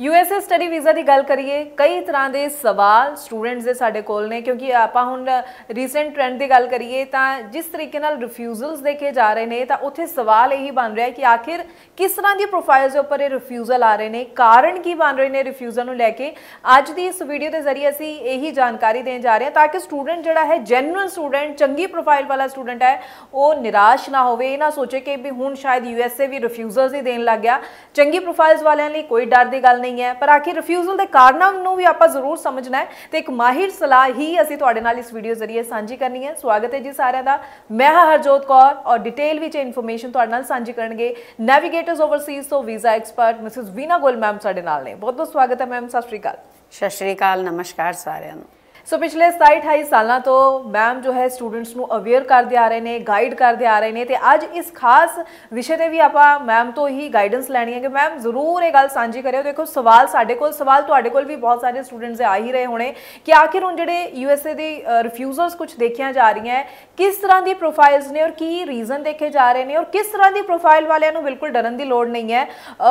USA study visa ਦੀ ਗੱਲ ਕਰੀਏ ਕਈ ਤਰ੍ਹਾਂ ਦੇ ਸਵਾਲ ਸਟੂਡੈਂਟਸ ਦੇ ਸਾਡੇ ਕੋਲ ਨੇ ਕਿਉਂਕਿ ਆਪਾਂ ਹੁਣ ਰੀਸੈਂਟ ਟ੍ਰੈਂਡ ਦੀ ਗੱਲ ਕਰੀਏ ਤਾਂ ਜਿਸ ਤਰੀਕੇ ਨਾਲ ਰਿਫਿਊਜ਼ਲਸ ਦੇਖੇ ਜਾ ਰਹੇ ਨੇ ਤਾਂ ਉੱਥੇ ਸਵਾਲ ਇਹੀ ਬਣ ਰਿਹਾ ਕਿ ਆਖਿਰ ਕਿਸ ਤਰ੍ਹਾਂ ਦੀ ਪ੍ਰੋਫਾਈਲਸ ਦੇ ਉੱਪਰ ਇਹ ਰਿਫਿਊਜ਼ਲ ਆ ਰਹੇ ਨੇ ਕਾਰਨ ਕੀ ਬਣ ਰਹੇ ਨੇ ਰਿਫਿਊਜ਼ਲ ਨੂੰ ਲੈ ਕੇ ਅੱਜ ਦੀ ਇਸ ਵੀਡੀਓ ਦੇ ਜ਼ਰੀਏ ਅਸੀਂ ਇਹੀ ਜਾਣਕਾਰੀ ਦੇਣ ਜਾ ਰਹੇ ਹਾਂ ਤਾਂ ਕਿ ਸਟੂਡੈਂਟ ਜਿਹੜਾ ਹੈ ਜੈਨੂਇਨ ਸਟੂਡੈਂਟ ਚੰਗੀ ਪ੍ਰੋਫਾਈਲ ਵਾਲਾ ਸਟੂਡੈਂਟ ਹੈ ਉਹ ਨਿਰਾਸ਼ ਨਾ ਹੋਵੇ ਇਹ ਨਾ ਸੋਚੇ ਕਿ ਵੀ ਹੁਣ ਸ਼ਾਇਦ ਯੂਐਸਏ ਵੀ ਰਿਫਿਊਜ਼ਲਸ ਹੀ ਦੇਣ ਲੱਗ ਗਿਆ ਚੰਗੀ ਪ੍ਰੋਫਾਈਲਸ ਵਾਲਿਆਂ ਲਈ ਕੋਈ ਡਰ ਦੀ ਗੱਲ ਨਹੀਂ ਹੈ ਪਰ ਆਖਿਰ ਰਿਫਿਊਜ਼ਲ ਦੇ ਕਾਰਨਾਂ ਨੂੰ ਵੀ ਆਪਾਂ ਜ਼ਰੂਰ ਸਮਝਣਾ ਹੈ ਤੇ ਇੱਕ ਮਾਹਿਰ ਸਲਾਹ ਹੀ ਅਸੀਂ ਤੁਹਾਡੇ ਨਾਲ ਇਸ ਵੀਡੀਓ ਜ਼ਰੀਏ ਸਾਂਝੀ ਕਰਨੀ ਹੈ ਸਵਾਗਤ ਹੈ ਜੀ ਸਾਰਿਆਂ ਦਾ ਮੈਂ ਹਾਂ ਹਰਜੋਤ ਕੌਰ ਔਰ ਡਿਟੇਲ ਵਿੱਚ ਇਨਫੋਰਮੇਸ਼ਨ ਤੁਹਾਡੇ ਨਾਲ ਸਾਂਝੀ ਕਰਨਗੇ ਨੈਵੀਗੇਟਰਸ ਓਵਰਸੀਜ਼ ਤੋਂ visa expert Mrs Veena Goel ma'am ਸਾਡੇ ਨਾਲ ਨੇ ਬਹੁਤ ਬਹੁਤ ਸਵਾਗਤ ਹੈ ਮੈਮ ਸਤਿ ਸ਼੍ਰੀ ਅਕਾਲ ਸਤਿ ਸ਼੍ਰੀ ਅਕਾਲ ਨਮਸਕਾਰ ਸਾਰਿਆਂ ਨੂੰ ਸੋ ਪਿਛਲੇ 27-28 ਸਾਲਾਂ ਤੋਂ ਮੈਮ ਜੋ ਹੈ ਸਟੂਡੈਂਟਸ ਨੂੰ ਅਵੇਅਰ ਕਰਦੇ ਆ ਰਹੇ ਨੇ ਗਾਈਡ ਕਰਦੇ ਆ ਰਹੇ ਨੇ ਤੇ ਅੱਜ ਇਸ ਖਾਸ ਵਿਸ਼ੇ ਤੇ ਵੀ ਆਪਾਂ ਮੈਮ ਤੋਂ ਹੀ ਗਾਈਡੈਂਸ ਲੈਣੀ ਹੈ ਕਿ ਮੈਮ ਜ਼ਰੂਰ ਇਹ ਗੱਲ ਸਾਂਝੀ ਕਰਿਓ ਦੇਖੋ ਸਵਾਲ ਸਾਡੇ ਕੋਲ ਸਵਾਲ ਤੁਹਾਡੇ ਕੋਲ ਵੀ ਬਹੁਤ ਸਾਰੇ ਸਟੂਡੈਂਟਸ ਆ ਹੀ ਰਹੇ ਹੋਣੇ ਕਿ ਆਖਿਰ ਹੁਣ ਜਿਹੜੇ ਯੂਐਸਏ ਦੇ ਰਿਫਿਊਜ਼ਰਸ ਕੁਝ ਦੇਖਿਆ ਜਾ ਰਹੀਆਂ ਹੈ ਕਿਸ ਤਰ੍ਹਾਂ ਦੀ ਪ੍ਰੋਫਾਈਲਸ ਨੇ ਔਰ ਕੀ ਰੀਜ਼ਨ ਦੇਖੇ ਜਾ ਰਹੇ ਨੇ ਔਰ ਕਿਸ ਤਰ੍ਹਾਂ ਦੀ ਪ੍ਰੋਫਾਈਲ ਵਾਲਿਆਂ ਨੂੰ ਬਿਲਕੁਲ ਡਰਨ ਦੀ ਲੋੜ ਨਹੀਂ ਹੈ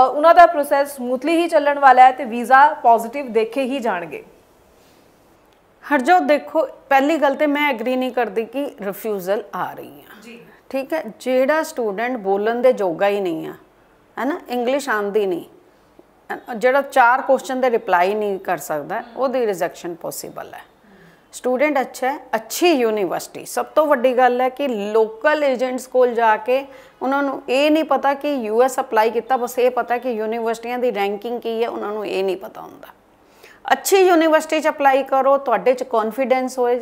ਉਹਨਾਂ ਦਾ ਪ੍ਰੋਸੈਸ ਸਮੂਥਲੀ ਹੀ ਚੱਲਣ ਵਾਲਾ ਹੈ ਤੇ ਵੀਜ਼ਾ ਪੋਜ਼ਿਟਿਵ ਦੇਖੇ ਹੀ ਜਾਣਗੇ ਹਰਜੋ ਦੇਖੋ ਪਹਿਲੀ ਗੱਲ ਤੇ ਮੈਂ ਐਗਰੀ ਨਹੀਂ ਕਰਦੀ ਕਿ ਰਿਫਿਊਜ਼ਲ ਆ ਰਹੀ ਆ ਜੀ ਠੀਕ ਹੈ ਜਿਹੜਾ ਸਟੂਡੈਂਟ ਬੋਲਣ ਦੇ ਜੋਗਾ ਹੀ ਨਹੀਂ ਆ ਹੈਨਾ ਇੰਗਲਿਸ਼ ਆਂਦੀ ਨਹੀਂ ਜਿਹੜਾ ਚਾਰ ਕੁਐਸਚਨ ਦੇ ਰਿਪਲਾਈ ਨਹੀਂ ਕਰ ਸਕਦਾ ਉਹਦੀ ਰਿਜੈਕਸ਼ਨ ਪੋਸੀਬਲ ਹੈ ਸਟੂਡੈਂਟ ਅੱਛਾ ਹੈ ਅੱਛੀ ਯੂਨੀਵਰਸਿਟੀ ਸਭ ਤੋਂ ਵੱਡੀ ਗੱਲ ਹੈ ਕਿ ਲੋਕਲ ਏਜੰਟਸ ਕੋਲ ਜਾ ਕੇ ਉਹਨਾਂ ਨੂੰ ਇਹ ਨਹੀਂ ਪਤਾ ਕਿ ਯੂਐਸ ਅਪਲਾਈ ਕੀਤਾ ਬਸ ਇਹ ਪਤਾ ਕਿ ਯੂਨੀਵਰਸਿਟੀਆਂ ਦੀ ਰੈਂਕਿੰਗ ਕੀ ਹੈ ਉਹਨਾਂ ਨੂੰ ਇਹ ਨਹੀਂ ਪਤਾ ਹੁੰਦਾ ਅੱਛੀ ਯੂਨੀਵਰਸਿਟੀ 'ਚ ਅਪਲਾਈ ਕਰੋ ਤੁਹਾਡੇ 'ਚ ਕੌਨਫੀਡੈਂਸ ਹੋਏ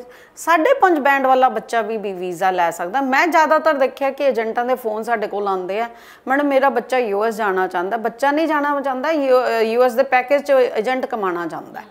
ਪੰਜ ਬੈਂਡ ਵਾਲਾ ਬੱਚਾ ਵੀ ਵੀ ਵੀਜ਼ਾ ਲੈ ਸਕਦਾ ਮੈਂ ਜ਼ਿਆਦਾਤਰ ਦੇਖਿਆ ਕਿ ਏਜੰਟਾਂ ਦੇ ਫੋਨ ਸਾਡੇ ਕੋਲ ਆਉਂਦੇ ਆ ਮੈਡਮ ਮੇਰਾ ਬੱਚਾ ਯੂਐਸ ਜਾਣਾ ਚਾਹੁੰਦਾ ਬੱਚਾ ਨਹੀਂ ਜਾਣਾ ਚਾਹੁੰਦਾ ਯੂਐਸ ਦੇ ਪੈਕੇਜ 'ਚ ਏਜੰਟ ਕਮਾਉਣਾ ਚਾਹੁੰਦਾ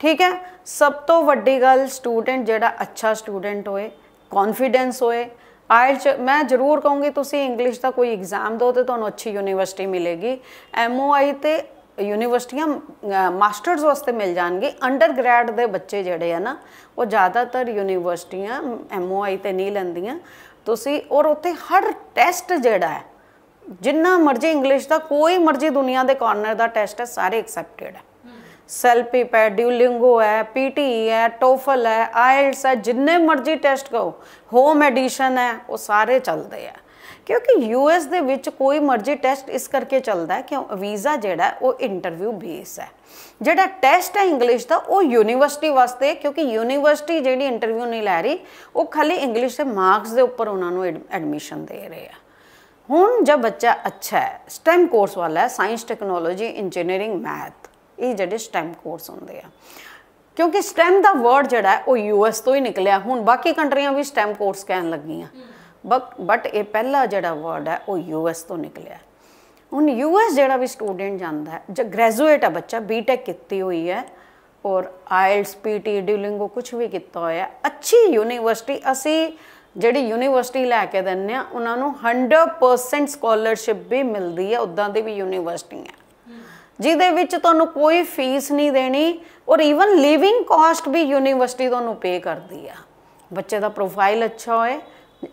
ਠੀਕ ਹੈ ਸਭ ਤੋਂ ਵੱਡੀ ਗੱਲ ਸਟੂਡੈਂਟ ਜਿਹੜਾ ਅੱਛਾ ਸਟੂਡੈਂਟ ਹੋਏ ਕੌਨਫੀਡੈਂਸ ਹੋਏ ਆਇਲਸ ਮੈਂ ਜ਼ਰੂਰ ਕਹੂੰਗੀ ਤੁਸੀਂ ਇੰਗਲਿਸ਼ ਦਾ ਕੋਈ ਐਗਜ਼ਾਮ ਦਿਓ ਤੇ ਤੁਹਾਨੂੰ ਅੱਛੀ ਯੂਨੀਵਰਸਿਟੀ ਮਿਲੇਗੀ ਐਮਓਆਈ ਤੇ ਯੂਨੀਵਰਸਿਟੀਆਂ ਮਾਸਟਰਸ ਵਾਸਤੇ ਮਿਲ ਜਾਣਗੇ ਅੰਡਰਗ੍ਰੈਡ ਦੇ ਬੱਚੇ ਜਿਹੜੇ ਆ ਨਾ ਉਹ ਜ਼ਿਆਦਾਤਰ ਯੂਨੀਵਰਸਿਟੀਆਂ ਐਮਓਆਈ ਤੇ ਨਹੀਂ ਲੈਂਦੀਆਂ ਤੁਸੀਂ ਔਰ ਉੱਥੇ ਹਰ ਟੈਸਟ ਜਿਹੜਾ ਹੈ ਜਿੰਨਾ ਮਰਜ਼ੀ ਇੰਗਲਿਸ਼ ਦਾ ਕੋਈ ਮਰਜ਼ੀ ਦੁਨੀਆ ਦੇ ਕਾਰਨਰ ਦਾ ਟੈਸਟ ਹੈ ਸਾਰੇ ਐਕਸੈਪਟਡ ਹੈ ਸੈਲਪੀ ਪੈ ਡਿਊਲਿੰਗੋ ਹੈ ਪੀਟੀ e ਹੈ ਟੋਫਲ ਹੈ ਆਇਲਸ e ਹੈ ਜਿੰਨੇ ਮਰਜ਼ੀ ਟੈਸਟ ਕਹੋ ਹੋਮ ਐਡੀਸ਼ਨ ਹੈ ਉਹ ਸਾਰੇ ਚੱਲਦੇ ਆ ਕਿਉਂਕਿ ਯੂਐਸ ਦੇ ਵਿੱਚ ਕੋਈ ਮਰਜ਼ੀ ਟੈਸਟ ਇਸ ਕਰਕੇ ਚੱਲਦਾ ਹੈ ਕਿ ਵੀਜ਼ਾ ਜਿਹੜਾ ਉਹ ਇੰਟਰਵਿਊ ਬੇਸ ਹੈ ਜਿਹੜਾ ਟੈਸਟ ਹੈ ਇੰਗਲਿਸ਼ ਦਾ ਉਹ ਯੂਨੀਵਰਸਿਟੀ ਵਾਸਤੇ ਕਿਉਂਕਿ ਯੂਨੀਵਰਸਿਟੀ ਜਿਹੜੀ ਇੰਟਰਵਿਊ ਨਹੀਂ ਲੈ ਰਹੀ ਉਹ ਖਾਲੀ ਇੰਗਲਿਸ਼ ਦੇ ਮਾਰਕਸ ਦੇ ਉੱਪਰ ਉਹਨਾਂ ਨੂੰ ਐਡਮਿਸ਼ਨ ਦੇ ਰਹੇ ਆ ਹੁਣ ਜਦ ਬੱਚਾ ਅੱਛਾ ਹੈ ਸਟੈਮ ਕੋਰਸ ਵਾਲਾ ਹੈ ਸਾਇੰਸ ਟੈਕਨੋਲੋਜੀ ਇੰਜੀਨੀਅਰਿੰਗ ਮੈਥ ਇਹ ਜਿਹੜੇ ਸਟੈਮ ਕੋਰਸ ਹੁੰਦੇ ਆ ਕਿਉਂਕਿ ਸਟੈਮ ਦਾ ਵਰਡ ਜਿਹੜਾ ਉਹ ਯੂਐਸ ਤੋਂ ਹੀ ਨਿਕਲਿਆ ਹੁਣ ਬਾਕੀ ਕੰਟਰੀਆਂ ਵੀ ਸਟੈਮ ਕੋਰਸ ਕਹਿਣ ਲੱਗੀਆਂ ਬਟ ਇਹ ਪਹਿਲਾ ਜਿਹੜਾ ਵਰਡ ਹੈ ਉਹ ਯੂਐਸ ਤੋਂ ਨਿਕਲਿਆ ਹੁਣ ਯੂਐਸ ਜਿਹੜਾ ਵੀ ਸਟੂਡੈਂਟ ਜਾਂਦਾ ਹੈ ਜੇ ਗ੍ਰੈਜੂਏਟ ਹੈ ਬੱਚਾ ਬੀਟੈਕ ਕੀਤੀ ਹੋਈ ਹੈ ਔਰ ਆਇਲਸ ਪੀਟੀ ਡਿਊਲਿੰਗੋ ਕੁਝ ਵੀ ਕੀਤਾ ਹੋਇਆ ਅੱਛੀ ਯੂਨੀਵਰਸਿਟੀ ਅਸੀਂ ਜਿਹੜੀ ਯੂਨੀਵਰਸਿਟੀ ਲੈ ਕੇ ਦਿੰਨੇ ਆ ਉਹਨਾਂ ਨੂੰ 100% ਸਕਾਲਰਸ਼ਿਪ ਵੀ ਮਿਲਦੀ ਹੈ ਉਦਾਂ ਦੀ ਵੀ ਯੂਨੀਵਰਸਿਟੀਆਂ ਜਿਹਦੇ ਵਿੱਚ ਤੁਹਾਨੂੰ ਕੋਈ ਫੀਸ ਨਹੀਂ ਦੇਣੀ ਔਰ ਈਵਨ ਲਿਵਿੰਗ ਕਾਸਟ ਵੀ ਯੂਨੀਵਰਸਿਟੀ ਤੁਹਾਨੂੰ ਪੇ ਕਰਦੀ ਆ ਬੱਚੇ ਦਾ ਪ੍ਰੋਫਾਈਲ ਅੱਛਾ ਹੋਏ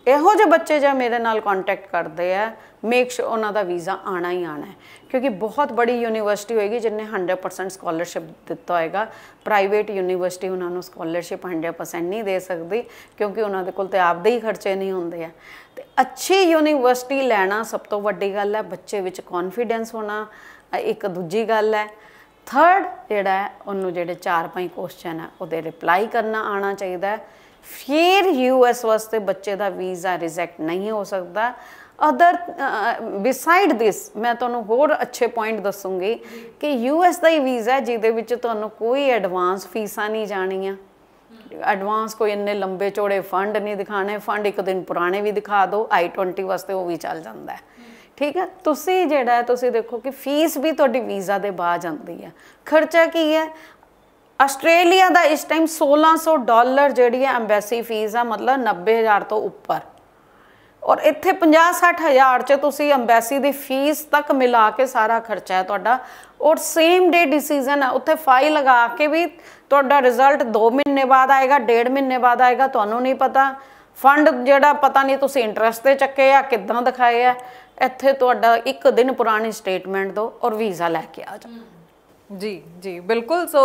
ਇਹੋ ਜਿਹੇ ਬੱਚੇ ਜੇ ਮੇਰੇ ਨਾਲ ਕੰਟੈਕਟ ਕਰਦੇ ਆ ਮੇਕ ਸ਼ੋਰ ਉਹਨਾਂ ਦਾ ਵੀਜ਼ਾ ਆਣਾ ਹੀ ਆਣਾ ਹੈ ਕਿਉਂਕਿ ਬਹੁਤ ਬੜੀ ਯੂਨੀਵਰਸਿਟੀ ਹੋਏਗੀ ਜਿੰਨੇ 100% ਸਕਾਲਰਸ਼ਿਪ ਦਿੱਤਾ ਹੋਏਗਾ ਪ੍ਰਾਈਵੇਟ ਯੂਨੀਵਰਸਿਟੀ ਉਹਨਾਂ ਨੂੰ ਸਕਾਲਰਸ਼ਿਪ 100% ਨਹੀਂ ਦੇ ਸਕਦੀ ਕਿਉਂਕਿ ਉਹਨਾਂ ਦੇ ਕੋਲ ਤੇ ਆਪਦੇ ਹੀ ਖਰਚੇ ਨਹੀਂ ਹੁੰਦੇ ਆ ਤੇ ਅੱਛੀ ਯੂਨੀਵਰਸਿਟੀ ਲੈਣਾ ਸਭ ਤੋਂ ਵੱਡੀ ਗੱਲ ਹੈ ਬੱਚੇ ਵਿੱਚ ਕੌਨਫੀਡੈਂਸ ਹੋਣਾ ਇੱਕ ਦੂਜੀ ਗੱਲ ਹੈ ਥਰਡ ਜਿਹੜਾ ਉਹਨੂੰ ਜਿਹੜੇ 4-5 ਕੁਐਸਚਨ ਆ ਉਹਦੇ ਰਿਪਲਾਈ ਕਰਨਾ ਆਣਾ ਚਾਹੀਦਾ ਹੈ ਫਿਰ ਯੂਐਸ ਵਾਸਤੇ ਬੱਚੇ ਦਾ ਵੀਜ਼ਾ ਰਿਜੈਕਟ ਨਹੀਂ ਹੋ ਸਕਦਾ ਅਦਰ ਬਿਸਾਈਡ ਥਿਸ ਮੈਂ ਤੁਹਾਨੂੰ ਹੋਰ ਅੱਛੇ ਪੁਆਇੰਟ ਦੱਸੂਗੀ ਕਿ ਯੂਐਸ ਦਾ ਹੀ ਵੀਜ਼ਾ ਹੈ ਜਿਹਦੇ ਵਿੱਚ ਤੁਹਾਨੂੰ ਕੋਈ ਐਡਵਾਂਸ ਫੀਸਾਂ ਨਹੀਂ ਜਾਣੀਆਂ ਐਡਵਾਂਸ ਕੋਈ ਇੰਨੇ ਲੰਬੇ ਚੋੜੇ ਫੰਡ ਨਹੀਂ ਦਿਖਾਣੇ ਫੰਡ ਇੱਕ ਦਿਨ ਪੁਰਾਣੇ ਵੀ ਦਿਖਾ ਦਿਓ 20 ਵਾਸਤੇ ਉਹ ਵੀ ਚੱਲ ਜਾਂਦਾ ਹੈ ਠੀਕ ਹੈ ਤੁਸੀਂ ਜਿਹੜਾ ਤੁਸੀਂ ਦੇਖੋ ਕਿ ਫੀਸ ਵੀ ਤੁਹਾਡੀ ਵੀਜ਼ਾ ਦੇ ਬਾਅਦ ਜਾਂਦੀ ਹੈ ਖਰਚਾ ਕੀ ਹੈ ਆਸਟ੍ਰੇਲੀਆ ਦਾ ਇਸ ਟਾਈਮ 1600 ਡਾਲਰ ਜਿਹੜੀ ਹੈ ਐਮਬੈਸੀ ਫੀਸ ਆ ਮਤਲਬ 90000 ਤੋਂ ਉੱਪਰ ਔਰ ਇੱਥੇ 50-60000 ਚ ਤੁਸੀਂ ਐਮਬੈਸੀ ਦੀ ਫੀਸ ਤੱਕ ਮਿਲਾ ਕੇ ਸਾਰਾ ਖਰਚਾ ਹੈ ਤੁਹਾਡਾ ਔਰ ਸੇਮ ਡੇ ਡਿਸੀਜਨ ਹੈ ਉੱਥੇ ਫਾਈਲ ਲਗਾ ਕੇ ਵੀ ਤੁਹਾਡਾ ਰਿਜ਼ਲਟ 2 ਮਹੀਨੇ ਬਾਅਦ ਆਏਗਾ 1.5 ਮਹੀਨੇ ਬਾਅਦ ਆਏਗਾ ਤੁਹਾਨੂੰ ਨਹੀਂ ਪਤਾ ਫੰਡ ਜਿਹੜਾ ਪਤਾ ਨਹੀਂ ਤੁਸੀਂ ਇੰਟਰਸਟ ਤੇ ਚੱਕੇ ਆ ਕਿਦਾਂ ਦਿਖਾਏ ਆ ਇੱਥੇ ਤੁਹਾਡਾ ਇੱਕ ਦਿਨ ਪੁਰਾਣੀ ਸਟੇਟਮੈਂਟ ਦੋ ਔਰ ਵੀਜ਼ਾ ਲੈ ਕੇ ਆ ਜਾਓ ਜੀ ਜੀ ਬਿਲਕੁਲ ਸੋ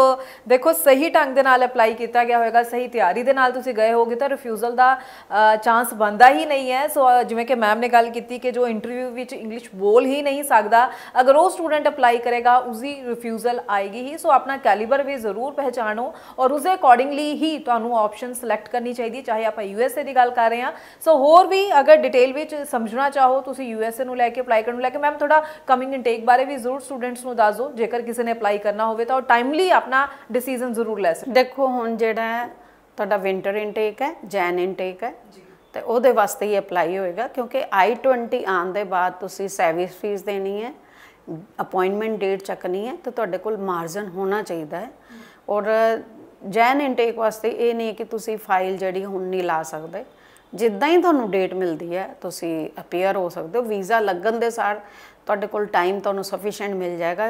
ਦੇਖੋ ਸਹੀ ਢੰਗ ਦੇ ਨਾਲ ਅਪਲਾਈ ਕੀਤਾ ਗਿਆ ਹੋਵੇਗਾ ਸਹੀ ਤਿਆਰੀ ਦੇ ਨਾਲ ਤੁਸੀਂ ਗਏ ਹੋਗੇ ਤਾਂ ਰਿਫਿਊਜ਼ਲ ਦਾ ਚਾਂਸ ਬੰਦਾ ਹੀ ਨਹੀਂ ਹੈ ਸੋ ਜਿਵੇਂ ਕਿ ਮੈਮ ਨੇ ਗੱਲ ਕੀਤੀ ਕਿ ਜੋ ਇੰਟਰਵਿਊ ਵਿੱਚ ਇੰਗਲਿਸ਼ ਬੋਲ ਹੀ ਨਹੀਂ ਸਕਦਾ ਅਗਰ ਉਹ ਸਟੂਡੈਂਟ ਅਪਲਾਈ ਕਰੇਗਾ ਉਸੀ ਰਿਫਿਊਜ਼ਲ ਆਏਗੀ ਹੀ ਸੋ ਆਪਣਾ ਕੈਲੀਬਰ ਵੀ ਜ਼ਰੂਰ ਪਹਿਚਾਨੋ ਔਰ ਉਸਦੇ ਅਕੋਰਡਿੰਗਲੀ ਹੀ ਤੁਹਾਨੂੰ ਆਪਸ਼ਨ ਸਿਲੈਕਟ ਕਰਨੀ ਚਾਹੀਦੀ ਚਾਹੇ ਆਪਾਂ ਯੂਐਸਏ ਦੀ ਗੱਲ ਕਰ ਰਹੇ ਹਾਂ ਸੋ ਹੋਰ ਵੀ ਅਗਰ ਡਿਟੇਲ ਵਿੱਚ ਸਮਝਣਾ ਚਾਹੋ ਤੁਸੀਂ ਯੂਐਸਏ ਨੂੰ ਲੈ ਕੇ ਅਪਲਾਈ ਕਰਨ ਨੂੰ ਲੈ ਕੇ ਮੈਮ ਥੋੜਾ ਕਮਿੰਗ ਇਨਟੇਕ ਬਾਰੇ ਵੀ ਜ਼ਰੂਰ ਸਟੂਡੈਂਟਸ ਨੂੰ ਦੱਸ ਜੇਕਰ ਕਿਸੇ ਨੇ ਅਪਲਾਈ ਅਪਲਾਈ ਕਰਨਾ ਹੋਵੇ ਤਾਂ ਉਹ ਟਾਈਮਲੀ ਆਪਣਾ ਡਿਸੀਜਨ ਜ਼ਰੂਰ ਲੈ ਸਕਦੇ ਦੇਖੋ ਹੁਣ ਜਿਹੜਾ ਤੁਹਾਡਾ ਵਿంటర్ ਇਨਟੇਕ ਹੈ ਜੈਨ ਇਨਟੇਕ ਹੈ ਤੇ ਉਹਦੇ ਵਾਸਤੇ ਹੀ ਅਪਲਾਈ ਹੋਏਗਾ ਕਿਉਂਕਿ I20 ਆਉਣ ਦੇ ਬਾਅਦ ਤੁਸੀਂ ਸਰਵਿਸ ਫੀਸ ਦੇਣੀ ਹੈ ਅਪਾਇੰਟਮੈਂਟ ਡੇਟ ਚੱਕਣੀ ਹੈ ਤਾਂ ਤੁਹਾਡੇ ਕੋਲ ਮਾਰਜਨ ਹੋਣਾ ਚਾਹੀਦਾ ਹੈ ਔਰ ਜੈਨ ਇਨਟੇਕ ਵਾਸਤੇ ਇਹ ਨਹੀਂ ਕਿ ਤੁਸੀਂ ਫਾਈਲ ਜਿਹੜੀ ਹੁਣ ਨਹੀਂ ਲਾ ਸਕਦੇ ਜਿੱਦਾਂ ਹੀ ਤੁਹਾਨੂੰ ਡੇਟ ਮਿਲਦੀ ਹੈ ਤੁਸੀਂ ਅਪੀਅਰ ਹੋ ਸਕਦੇ ਹੋ ਵੀਜ਼ਾ ਲੱਗਣ ਦੇ ਸਾਰ ਤੁਹਾਡੇ ਕੋਲ ਟਾਈਮ ਤੁਹਾਨੂੰ ਸਫੀਸ਼ੀਐਂਟ ਮਿਲ ਜਾਏਗਾ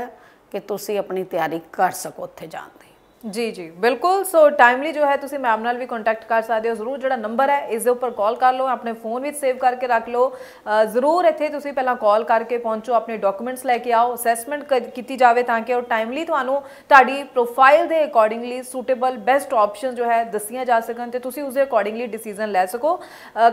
ਕਿ ਤੁਸੀਂ ਆਪਣੀ ਤਿਆਰੀ ਕਰ ਸਕੋ ਉੱਥੇ ਜਾਣ ਦੀ ਜੀ ਜੀ ਬਿਲਕੁਲ ਸੋ ਟਾਈਮਲੀ ਜੋ ਹੈ ਤੁਸੀਂ ਮੈਮ ਨਾਲ ਵੀ ਕੰਟੈਕਟ ਕਰ ਸਕਦੇ ਹੋ ਜ਼ਰੂਰ ਜਿਹੜਾ ਨੰਬਰ ਹੈ ਇਸ ਦੇ ਉੱਪਰ ਕਾਲ ਕਰ ਲਓ ਆਪਣੇ ਫੋਨ ਵਿੱਚ ਸੇਵ ਕਰਕੇ ਰੱਖ ਲਓ ਜ਼ਰੂਰ ਇੱਥੇ ਤੁਸੀਂ ਪਹਿਲਾਂ ਕਾਲ ਕਰਕੇ ਪਹੁੰਚੋ ਆਪਣੇ ਡਾਕੂਮੈਂਟਸ ਲੈ ਕੇ ਆਓ ਅਸੈਸਮੈਂਟ ਕੀਤੀ ਜਾਵੇ ਤਾਂ ਕਿ ਉਹ ਟਾਈਮਲੀ ਤੁਹਾਨੂੰ ਤੁਹਾਡੀ ਪ੍ਰੋਫਾਈਲ ਦੇ ਅਕੋਰਡਿੰਗਲੀ ਸੂਟੇਬਲ ਬੈਸਟ ਆਪਸ਼ਨ ਜੋ ਹੈ ਦੱਸੀਆਂ ਜਾ ਸਕਣ ਤੇ ਤੁਸੀਂ ਉਸ ਦੇ ਅਕੋਰਡਿੰਗਲੀ ਡਿਸੀਜਨ ਲੈ ਸਕੋ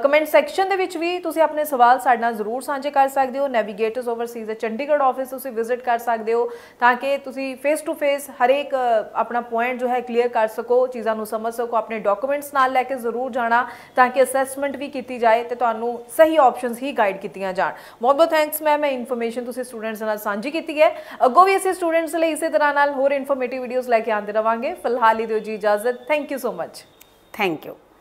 ਕਮੈਂਟ ਸੈਕਸ਼ਨ ਦੇ ਵਿੱਚ ਵੀ ਤੁਸੀਂ ਆਪਣੇ ਸਵਾਲ ਸਾਡੇ ਨਾਲ ਜ਼ਰੂਰ ਸਾਂਝੇ ਕਰ ਸਕਦੇ ਹੋ ਨੈਵੀਗੇਟਰਸ ਓਵਰਸੀਜ਼ ਦੇ ਚੰਡੀਗੜ੍ਹ ਆਫਿਸ ਤੁਸੀਂ ਵਿਜ਼ਿਟ ਕਰ ਸਕਦੇ ਹੋ ਤਾਂ ਕਿ ਤੁਸੀਂ ਫੇਸ ਟੂ ਫੇਸ ਹਰੇਕ ਆਪਣਾ ਪੁਆਇੰਟ ਜੋ ਹੈ ਕਲੀਅਰ ਕਰ ਸਕੋ ਚੀਜ਼ਾਂ ਨੂੰ ਸਮਝ ਸਕੋ ਆਪਣੇ ਡਾਕੂਮੈਂਟਸ ਨਾਲ ਲੈ ਕੇ ਜ਼ਰੂਰ ਜਾਣਾ ਤਾਂ ਕਿ ਅਸੈਸਮੈਂਟ ਵੀ ਕੀਤੀ ਜਾਏ ਤੇ ਤੁਹਾਨੂੰ ਸਹੀ ਆਪਸ਼ਨਸ ਹੀ ਗਾਈਡ ਕੀਤੀਆਂ ਜਾਣ ਬਹੁਤ ਬਹੁਤ ਥੈਂਕਸ ਮੈਮ ਇਹ ਇਨਫੋਰਮੇਸ਼ਨ ਤੁਸੀਂ ਸਟੂਡੈਂਟਸ ਨਾਲ ਸਾਂਝੀ ਕੀਤੀ ਹੈ ਅੱਗੋ ਵੀ ਅਸੀਂ ਸਟੂਡੈਂਟਸ ਲਈ ਇਸੇ ਤਰ੍ਹਾਂ ਨਾਲ ਹੋਰ ਇਨਫੋਰਮੇਟਿਵ ਵੀਡੀਓਜ਼ ਲੈ ਕੇ ਆਉਂਦੇ ਰਵਾਂਗੇ ਫਿਲਹਾਲ ਹੀ ਦਿਓ ਜੀ ਇਜਾਜ਼ਤ thank you so much thank you